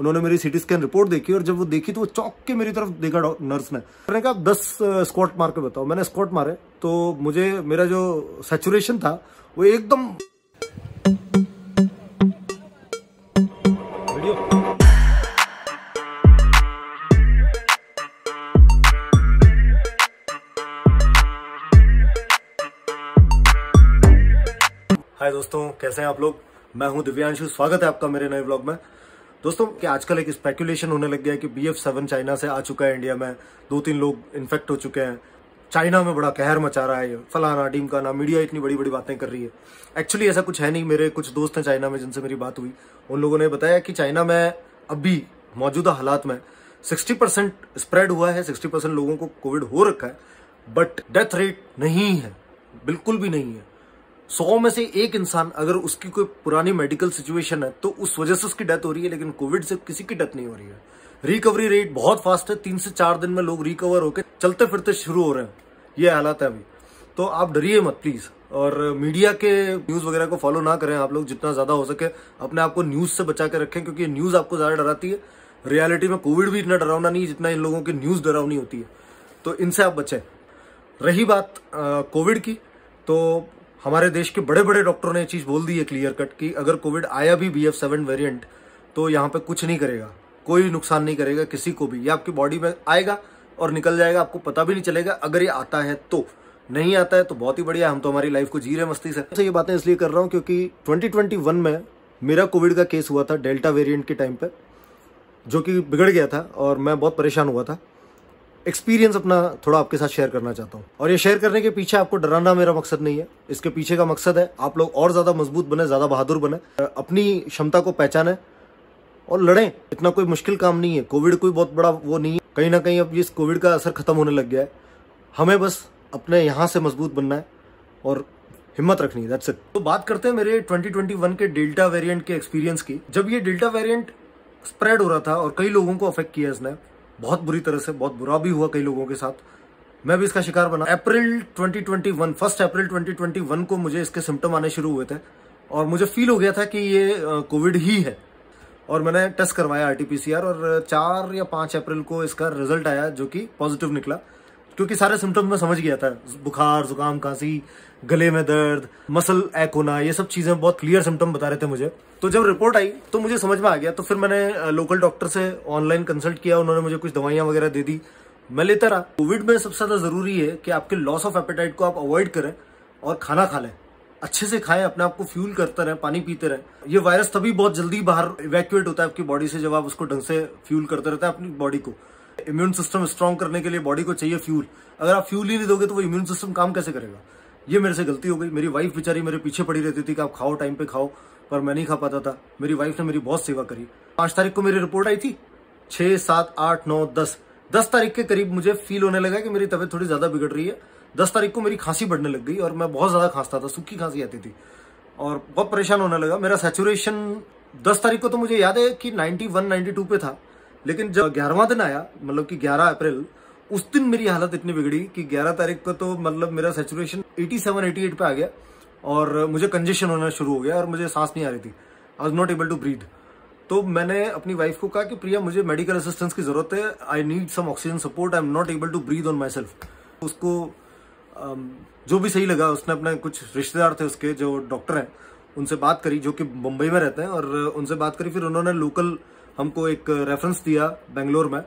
उन्होंने मेरी CT scan report देखी और जब वो देखी तो वो चौक के मेरी तरफ देखा नर्स ने मैंने कहा दस स्कॉट मार के बताओ मैंने स्कॉट मारे तो मुझे मेरा जो सेचुरेशन था वो एकदम हाय दोस्तों कैसे हैं आप लोग मैं हूं दिव्यांशु स्वागत है आपका मेरे नए ब्लॉग में दोस्तों क्या आजकल एक स्पेकुलेशन होने लग गया है कि बी एफ सेवन चाइना से आ चुका है इंडिया में दो तीन लोग इन्फेक्ट हो चुके हैं चाइना में बड़ा कहर मचा रहा है फलाना टीम का ना मीडिया इतनी बड़ी बड़ी बातें कर रही है एक्चुअली ऐसा कुछ है नहीं मेरे कुछ दोस्त हैं चाइना में जिनसे मेरी बात हुई उन लोगों ने बताया कि चाइना में अभी मौजूदा हालात में 60 परसेंट स्प्रेड हुआ है 60 परसेंट लोगों को कोविड हो रखा है बट डेथ रेट नहीं है बिल्कुल भी नहीं है सौ में से एक इंसान अगर उसकी कोई पुरानी मेडिकल सिचुएशन है तो उस वजह से उसकी डेथ हो रही है लेकिन कोविड से किसी की डेथ नहीं हो रही है रिकवरी रेट बहुत फास्ट है तीन से चार दिन में लोग रिकवर होकर चलते फिरते शुरू हो रहे हैं ये हालात है अभी तो आप डरिए मत प्लीज और मीडिया के न्यूज वगैरह को फॉलो ना करें आप लोग जितना ज्यादा हो सके अपने आप को न्यूज से बचा के रखें क्योंकि न्यूज आपको ज्यादा डराती है रियलिटी में कोविड भी इतना डरावना नहीं जितना इन लोगों की न्यूज डरावनी होती है तो इनसे आप बचें रही बात कोविड की तो हमारे देश के बड़े बड़े डॉक्टरों ने चीज़ बोल दी है क्लियर कट कि अगर कोविड आया भी बी एफ सेवन वेरियंट तो यहाँ पे कुछ नहीं करेगा कोई नुकसान नहीं करेगा किसी को भी ये आपकी बॉडी में आएगा और निकल जाएगा आपको पता भी नहीं चलेगा अगर ये आता है तो नहीं आता है तो बहुत ही बढ़िया हम तो हमारी लाइफ को जी रहे मस्ती से तो ये बातें इसलिए कर रहा हूँ क्योंकि 2021 में मेरा कोविड का केस हुआ था डेल्टा वेरिएंट के टाइम पे जो कि बिगड़ गया था और मैं बहुत परेशान हुआ था एक्सपीरियंस अपना थोड़ा आपके साथ शेयर करना चाहता हूँ और ये शेयर करने के पीछे आपको डराना मेरा मकसद नहीं है इसके पीछे का मकसद है आप लोग और ज़्यादा मजबूत बने ज़्यादा बहादुर बने अपनी क्षमता को पहचाने और लड़ें इतना कोई मुश्किल काम नहीं है कोविड कोई बहुत बड़ा वो नहीं है कहीं ना कहीं अब इस कोविड का असर ख़त्म होने लग गया है हमें बस अपने यहाँ से मजबूत बनना है और हिम्मत रखनी है दैट्स इट तो बात करते हैं मेरे 2021 के डेल्टा वेरिएंट के एक्सपीरियंस की जब ये डेल्टा वेरिएंट स्प्रेड हो रहा था और कई लोगों को अफेक्ट किया इसने बहुत बुरी तरह से बहुत बुरा भी हुआ कई लोगों के साथ मैं भी इसका शिकार बना अप्रैल 2021 फर्स्ट अप्रैल 2021 को मुझे इसके सिम्टम आने शुरू हुए थे और मुझे फील हो गया था कि ये कोविड ही है और मैंने टेस्ट करवाया आरटीपीसीआर और चार या पांच अप्रैल को इसका रिजल्ट आया जो कि पॉजिटिव निकला क्योंकि सारे सिम्टम में समझ गया था बुखार जुकाम खांसी गले में दर्द मसल एक होना ये सब चीज़ें बहुत क्लियर सिम्टम बता रहे थे मुझे तो जब रिपोर्ट आई तो मुझे समझ में आ गया तो फिर मैंने लोकल डॉक्टर से ऑनलाइन कंसल्ट किया उन्होंने मुझे कुछ दवाइयां वगैरह दे दी मैं लेता रहा कोविड में सबसे ज़्यादा ज़रूरी है कि आपके लॉस ऑफ एपेटाइट को आप अवॉइड करें और खाना खा लें अच्छे से खाएं अपने आप को फ्यूल करते रहें पानी पीते रहें ये वायरस तभी बहुत जल्दी बाहर इवेक्यूएट होता है आपकी बॉडी से जब आप उसको ढंग से फ्यूल करते रहते हैं अपनी बॉडी को इम्यून सिस्टम स्ट्रांग करने के लिए बॉडी को चाहिए फ्यूल अगर आप फ्यूल ही नहीं दोगे तो वो इम्यून सिस्टम काम कैसे करेगा ये मेरे से गलती हो गई मेरी वाइफ बेचारी मेरे पीछे पड़ी रहती थी कि आप खाओ टाइम पे खाओ पर मैं नहीं खा पाता था मेरी वाइफ ने मेरी बहुत सेवा करी पांच तारीख को मेरी रिपोर्ट आई थी छह सात आठ नौ दस दस तारीख के करीब मुझे फील होने लगा कि मेरी तबीयत थोड़ी ज्यादा बिगड़ रही है दस तारीख को मेरी खांसी बढ़ने लग गई और मैं बहुत ज्यादा खांसता था सूखी खांसी आती थी और बहुत परेशान होने लगा मेरा सेचुरेशन दस तारीख को तो मुझे याद है कि नाइन्टी वन टू पे था लेकिन जब ग्यारहवा दिन आया मतलब कि 11 अप्रैल उस दिन मेरी हालत इतनी बिगड़ी कि 11 तारीख को तो मतलब मेरा सेचुरेशन 87 88 पे आ गया और मुझे कंजेशन होना शुरू हो गया और मुझे सांस नहीं आ रही थी I was not able to breathe तो मैंने अपनी वाइफ को कहा कि प्रिया मुझे मेडिकल असिस्टेंस की ज़रूरत है I need some oxygen support I am not able to breathe on myself उसको जो भी सही लगा उसने अपने कुछ रिश्तेदार थे उसके जो डॉक्टर हैं उनसे बात करी जो कि मुंबई में रहते हैं और उनसे बात करी फिर उन्होंने लोकल हमको एक रेफरेंस दिया बेंगलोर में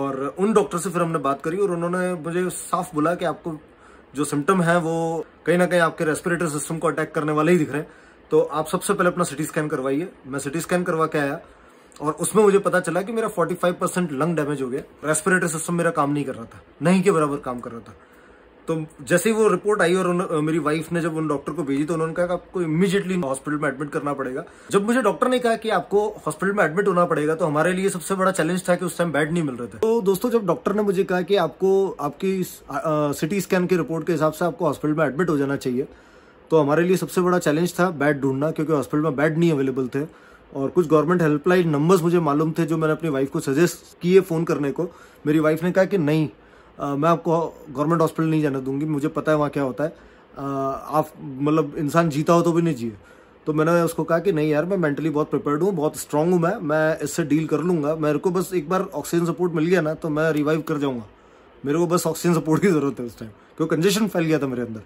और उन डॉक्टर से फिर हमने बात करी और उन्होंने मुझे साफ बोला कि आपको जो सिम्टम है वो कहीं ना कहीं आपके रेस्पिरेटरी सिस्टम को अटैक करने वाले ही दिख रहे हैं तो आप सबसे पहले अपना सिटी स्कैन करवाइए मैं सिटी स्कैन करवा के आया और उसमें मुझे पता चला कि मेरा 45 परसेंट लंग डैमेज हो गया रेस्पिरेटरी सिस्टम मेरा काम नहीं कर रहा था नहीं के बराबर काम कर रहा था तो जैसे ही वो रिपोर्ट आई और उन, मेरी वाइफ ने जब उन डॉक्टर को भेजी तो उन्होंने कहा आपको इमीजिएटली हॉस्पिटल में एडमिट करना पड़ेगा जब मुझे डॉक्टर ने कहा कि आपको हॉस्पिटल में एडमिट होना पड़ेगा तो हमारे लिए सबसे बड़ा चैलेंज था कि उस टाइम बेड नहीं मिल रहे थे तो दोस्तों जब डॉक्टर ने मुझे कहा कि आपको आपकी सिटी स्कैन की रिपोर्ट के हिसाब से आपको हॉस्पिटल में एडमिट हो जाना चाहिए तो हमारे लिए सबसे बड़ा चैलेंज था बेड ढूंढना क्योंकि हॉस्पिटल में बेड नहीं अवेलेबल थे और कुछ गवर्नमेंट हेल्पलाइन नंबर्स मुझे मालूम थे जो मैंने अपनी वाइफ को सजेस्ट किए फ़ोन करने को मेरी वाइफ ने कहा कि नहीं आ, मैं आपको गवर्नमेंट हॉस्पिटल नहीं जाने दूंगी मुझे पता है वहाँ क्या होता है आ, आप मतलब इंसान जीता हो तो भी नहीं जिए तो मैंने उसको कहा कि नहीं यार मैं मेंटली बहुत प्रिपेयर्ड हूँ बहुत स्ट्रांग हूँ मैं मैं इससे डील कर लूँगा मेरे को बस एक बार ऑक्सीजन सपोर्ट मिल गया ना तो मैं रिवाइव कर जाऊँगा मेरे को बस ऑक्सीजन सपोर्ट की ज़रूरत है उस टाइम क्योंकि कंजेशन फैल गया था मेरे अंदर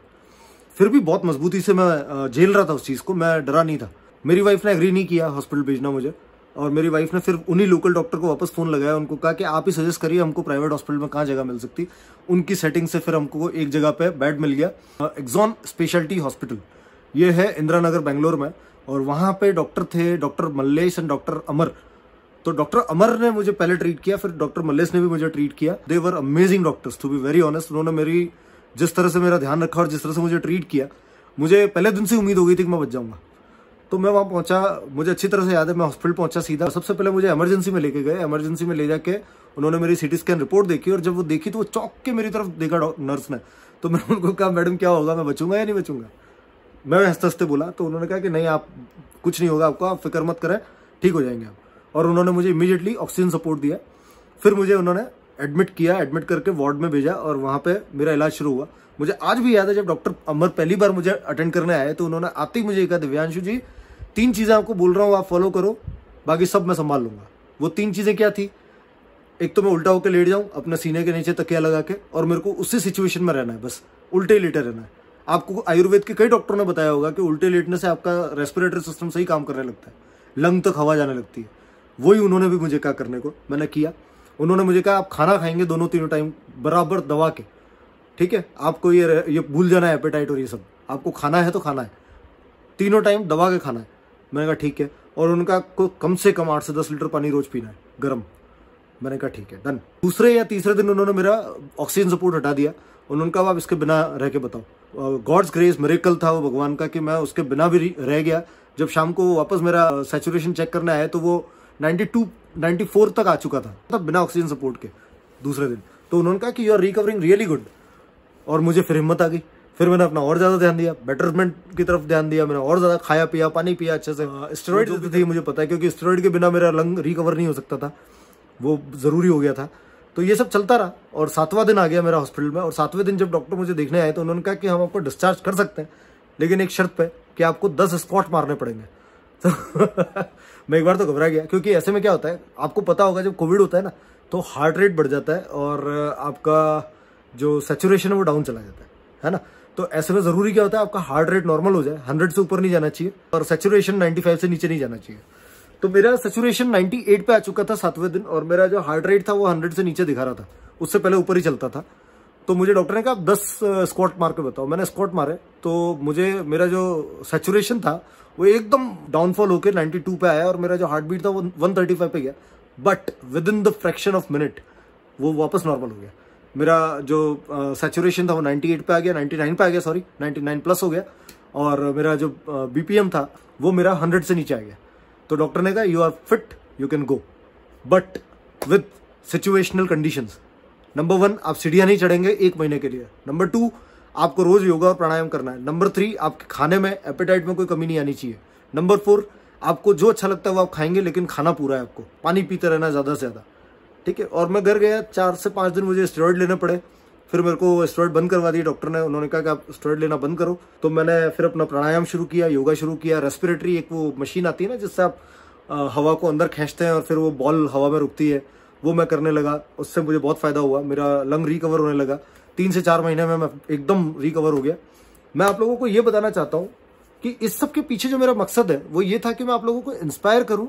फिर भी बहुत मजबूती से मैं झेल रहा था उस चीज़ को मैं डरा नहीं था मेरी वाइफ ने एग्री नहीं किया हॉस्पिटल भेजना मुझे और मेरी वाइफ ने फिर उन्हीं लोकल डॉक्टर को वापस फ़ोन लगाया उनको कहा कि आप ही सजेस्ट करिए हमको प्राइवेट हॉस्पिटल में कहाँ जगह मिल सकती उनकी सेटिंग से फिर हमको एक जगह पे बेड मिल गया एग्जॉन स्पेशलिटी हॉस्पिटल ये है इंदिरा नगर बेंगलोर में और वहाँ पे डॉक्टर थे doctor Mallesh and doctor Amar तो डॉक्टर अमर ने मुझे पहले ट्रीट किया फिर डॉक्टर मल्लेश ने भी मुझे ट्रीट किया they were amazing doctors to be very honest उन्होंने मेरी जिस तरह से मेरा ध्यान रखा और जिस तरह से मुझे ट्रीट किया मुझे पहले दिन से उम्मीद हो गई थी कि मैं बच जाऊँगा तो मैं वहाँ पहुंचा मुझे अच्छी तरह से याद है मैं हॉस्पिटल पहुंचा सीधा सबसे पहले मुझे एमरजेंसी में लेके गए एमरजेंसी में ले जाके उन्होंने मेरी सिटी स्कैन रिपोर्ट देखी और जब वो देखी तो वो चौक के मेरी तरफ देखा नर्स ने तो मैंने उनको कहा मैडम क्या होगा मैं बचूंगा या नहीं बचूंगा मैं हंसते हंसते बोला तो उन्होंने कहा कि नहीं आप कुछ नहीं होगा आपको आप फिक्र मत करें ठीक हो जाएंगे आप और उन्होंने मुझे इमीडिएटली ऑक्सीजन सपोर्ट दिया फिर मुझे उन्होंने एडमिट किया एडमिट करके वार्ड में भेजा और वहाँ पे मेरा इलाज शुरू हुआ मुझे आज भी याद है जब डॉक्टर अमर पहली बार मुझे अटेंड करने आए तो उन्होंने आते ही मुझे कहा दिव्यांशु जी तीन चीज़ें आपको बोल रहा हूँ आप फॉलो करो बाकी सब मैं संभाल लूँगा वो तीन चीज़ें क्या थी एक तो मैं उल्टा होकर लेट जाऊँ अपने सीने के नीचे तकिया लगा के और मेरे को उसी सिचुएशन में रहना है बस उल्टे लेटे रहना है आपको आयुर्वेद के कई डॉक्टरों ने बताया होगा कि उल्टे लेटने से आपका रेस्पिरेटरी सिस्टम सही काम करने लगता है लंग तक हवा जाने लगती है वही उन्होंने भी मुझे कहा करने को मैंने किया उन्होंने मुझे कहा आप खाना खाएंगे दोनों तीनों टाइम बराबर दवा के ठीक है आपको ये ये भूल जाना है एपेटाइट और ये सब आपको खाना है तो खाना है तीनों टाइम दवा के खाना है मैंने कहा ठीक है और उनका को कम से कम आठ से दस लीटर पानी रोज पीना है गर्म मैंने कहा ठीक है डन दूसरे या तीसरे दिन उन्होंने मेरा ऑक्सीजन सपोर्ट हटा दिया उन्होंने कहा आप इसके बिना रह के बताओ गॉड्स ग्रेस मेरेकल था वो भगवान का कि मैं उसके बिना भी रह गया जब शाम को वापस मेरा सेचुरेशन चेक करने आया तो वो 92 94 तक आ चुका था मतलब बिना ऑक्सीजन सपोर्ट के दूसरे दिन तो उन्होंने कहा कि you are recovering really good और मुझे फिर हिम्मत आ गई फिर मैंने अपना और ज़्यादा ध्यान दिया बेटरमेंट की तरफ ध्यान दिया मैंने और ज़्यादा खाया पिया पानी पिया अच्छे से स्टेरॉइड देते थे मुझे पता है क्योंकि स्टेरॉइड के बिना मेरा लंग रिकवर नहीं हो सकता था वो ज़रूरी हो गया था तो ये सब चलता रहा और सातवां दिन आ गया मेरा हॉस्पिटल में और सातवें दिन जब डॉक्टर मुझे देखने आए तो उन्होंने कहा कि हम आपको डिस्चार्ज कर सकते हैं लेकिन एक शर्त पे कि आपको दस स्कॉट मारने पड़ेंगे तो मैं एक बार तो घबरा गया क्योंकि ऐसे में क्या होता है आपको पता होगा जब कोविड होता है ना तो हार्ट रेट बढ़ जाता है और आपका जो सेचुरेशन है वो डाउन चला जाता है है ना तो ऐसे में जरूरी क्या होता है आपका हार्ट रेट नॉर्मल हो जाए हंड्रेड से ऊपर नहीं जाना चाहिए और सेचुरेशन नाइन्टी फाइव से नीचे नहीं जाना चाहिए तो मेरा सेचुरेशन एट पे आ चुका था सातवें दिन और मेरा जो हार्ट रेट था वो हंड्रेड से नीचे दिखा रहा था उससे पहले ऊपर ही चलता था तो मुझे डॉक्टर ने कहा आप दस स्क्वाट मार के बताओ मैंने स्क्वाट मारे तो मुझे मेरा जो सेचुरेशन था वो एकदम डाउनफॉल होकर 92 पे आया और मेरा जो हार्ट बीट था वो 135 पे गया but within the fraction of minute वो वापस नॉर्मल हो गया मेरा जो सेचुरेशन था वो 98 पे आ गया 99 पे आ गया सॉरी 99 प्लस हो गया और मेरा जो बीपीएम था वो मेरा 100 से नीचे आ गया तो डॉक्टर ने कहा you are fit you can go but with situational condition number one आप सीढ़ियाँ नहीं चढ़ेंगे एक महीने के लिए नंबर टू आपको रोज योगा और प्राणायाम करना है नंबर थ्री आपके खाने में एपेटाइट में कोई कमी नहीं आनी चाहिए नंबर फोर आपको जो अच्छा लगता है वो आप खाएंगे लेकिन खाना पूरा है आपको पानी पीते रहना ज़्यादा से ज़्यादा ठीक है और मैं घर गया चार से पाँच दिन मुझे स्टेरॉयड लेने पड़े फिर मेरे को स्टेरॉयड बंद करवा दिया डॉक्टर ने उन्होंने कहा कि आप स्टेरॉयड लेना बंद करो तो मैंने फिर अपना प्राणायाम शुरू किया योगा शुरू किया रेस्पिरेटरी एक वो मशीन आती है ना जिससे आप हवा को अंदर खींचते हैं और फिर वो बॉल हवा में रुकती है वो मैं करने लगा उससे मुझे बहुत फ़ायदा हुआ मेरा लंग रिकवर होने लगा तीन से चार महीने में मैं एकदम रिकवर हो गया मैं आप लोगों को ये बताना चाहता हूँ कि इस सब के पीछे जो मेरा मकसद है वो ये था कि मैं आप लोगों को इंस्पायर करूँ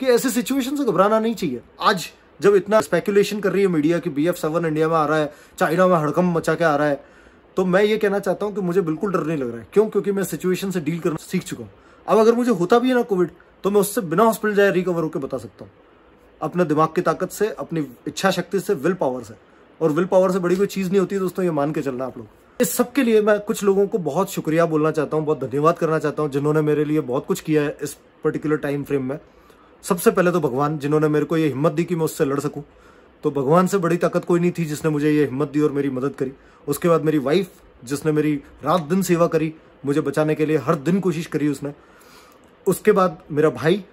कि ऐसे सिचुएशन से घबराना नहीं चाहिए आज जब इतना स्पेकुलेशन कर रही है मीडिया कि बी एफ सेवन इंडिया में आ रहा है चाइना में हड़कम मचा के आ रहा है तो मैं ये कहना चाहता हूँ कि मुझे बिल्कुल डर नहीं लग रहा है क्यों क्योंकि मैं सिचुएशन से डील करना सीख चुका हूँ अब अगर मुझे होता भी है ना कोविड तो मैं उससे बिना हॉस्पिटल जाए रिकवर होकर बता सकता हूँ अपने दिमाग की ताकत से अपनी इच्छा शक्ति से विल पावर से और विल पावर से बड़ी कोई चीज़ नहीं होती दोस्तों ये मान के चलना आप लोग इस सब के लिए मैं कुछ लोगों को बहुत शुक्रिया बोलना चाहता हूँ बहुत धन्यवाद करना चाहता हूँ जिन्होंने मेरे लिए बहुत कुछ किया है इस पर्टिकुलर टाइम फ्रेम में सबसे पहले तो भगवान जिन्होंने मेरे को ये हिम्मत दी कि मैं उससे लड़ सकूँ तो भगवान से बड़ी ताकत कोई नहीं थी जिसने मुझे ये हिम्मत दी और मेरी मदद करी उसके बाद मेरी वाइफ जिसने मेरी रात दिन सेवा करी मुझे बचाने के लिए हर दिन कोशिश करी उसने उसके बाद मेरा भाई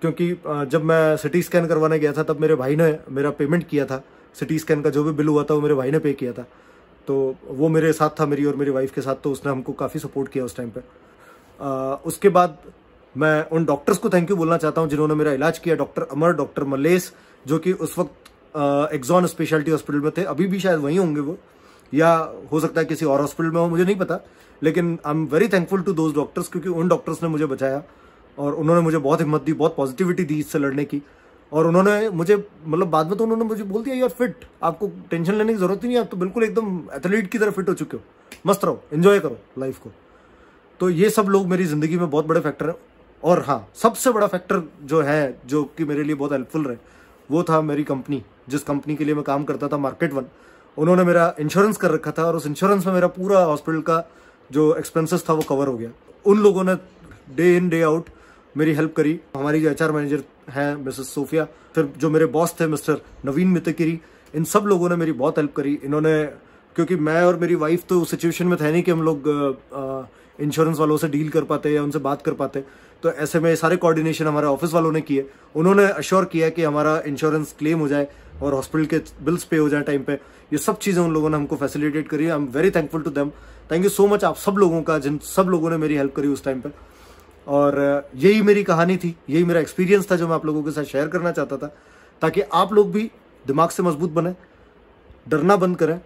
क्योंकि जब मैं सिटी स्कैन करवाने गया था तब मेरे भाई ने मेरा पेमेंट किया था सिटी स्कैन का जो भी बिल हुआ था वो मेरे भाई ने पे किया था तो वो मेरे साथ था मेरी और मेरी वाइफ के साथ तो उसने हमको काफ़ी सपोर्ट किया उस टाइम पर उसके बाद मैं उन डॉक्टर्स को थैंक यू बोलना चाहता हूँ जिन्होंने मेरा इलाज किया डॉक्टर अमर डॉक्टर मलेस जो कि उस वक्त एग्जॉन स्पेशलिटी हॉस्पिटल में थे अभी भी शायद वहीं होंगे वो या हो सकता है किसी और हॉस्पिटल में हो मुझे नहीं पता लेकिन I am very thankful to those doctors क्योंकि उन डॉक्टर्स ने मुझे बचाया और उन्होंने मुझे बहुत हिम्मत दी बहुत पॉजिटिविटी दी इससे लड़ने की और उन्होंने मुझे मतलब बाद में तो उन्होंने मुझे बोल दिया यार फिट आपको टेंशन लेने की जरूरत ही नहीं आप तो बिल्कुल एकदम एथलीट की तरह फिट हो चुके हो मस्त रहो एंजॉय करो लाइफ को तो ये सब लोग मेरी ज़िंदगी में बहुत बड़े फैक्टर हैं और हाँ सबसे बड़ा फैक्टर जो है जो कि मेरे लिए बहुत हेल्पफुल रहे वो था मेरी कंपनी जिस कंपनी के लिए मैं काम करता था मार्केट वन उन्होंने मेरा इंश्योरेंस कर रखा था और उस इंश्योरेंस में मेरा पूरा हॉस्पिटल का जो एक्सपेंसेस था वो कवर हो गया उन लोगों ने डे इन डे आउट मेरी हेल्प करी हमारी जो एच मैनेजर हैं मिसेस सोफिया फिर जो मेरे बॉस थे मिस्टर नवीन मितकिरी इन सब लोगों ने मेरी बहुत हेल्प करी इन्होंने क्योंकि मैं और मेरी वाइफ तो उस सिचुएशन में थे नहीं कि हम लोग आ, आ, इंश्योरेंस वालों से डील कर पाते या उनसे बात कर पाते तो ऐसे में सारे कोऑर्डिनेशन हमारे ऑफिस वालों ने किए उन्होंने अश्योर किया कि हमारा इंश्योरेंस क्लेम हो जाए और हॉस्पिटल के बिल्स पे हो जाए टाइम पे ये सब चीज़ें उन लोगों ने हमको फैसिलिटेट करी I am very thankful to them thank you so much आप सब लोगों का जिन सब लोगों ने मेरी हेल्प करी उस टाइम पर और यही मेरी कहानी थी यही मेरा एक्सपीरियंस था जो मैं आप लोगों के साथ शेयर करना चाहता था ताकि आप लोग भी दिमाग से मजबूत बने डरना बंद करें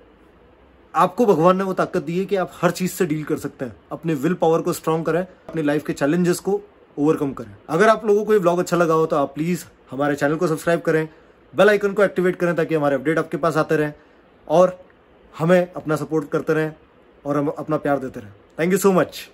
आपको भगवान ने वो ताकत दी है कि आप हर चीज़ से डील कर सकते हैं अपने विल पावर को स्ट्रॉन्ग करें अपने लाइफ के चैलेंजेस को ओवरकम करें अगर आप लोगों को ये ब्लॉग अच्छा लगा हो तो आप प्लीज़ हमारे चैनल को सब्सक्राइब करें बेल आइकन को एक्टिवेट करें ताकि हमारे अपडेट आपके पास आते रहें और हमें अपना सपोर्ट करते रहें और हम अपना प्यार देते रहें थैंक यू सो मच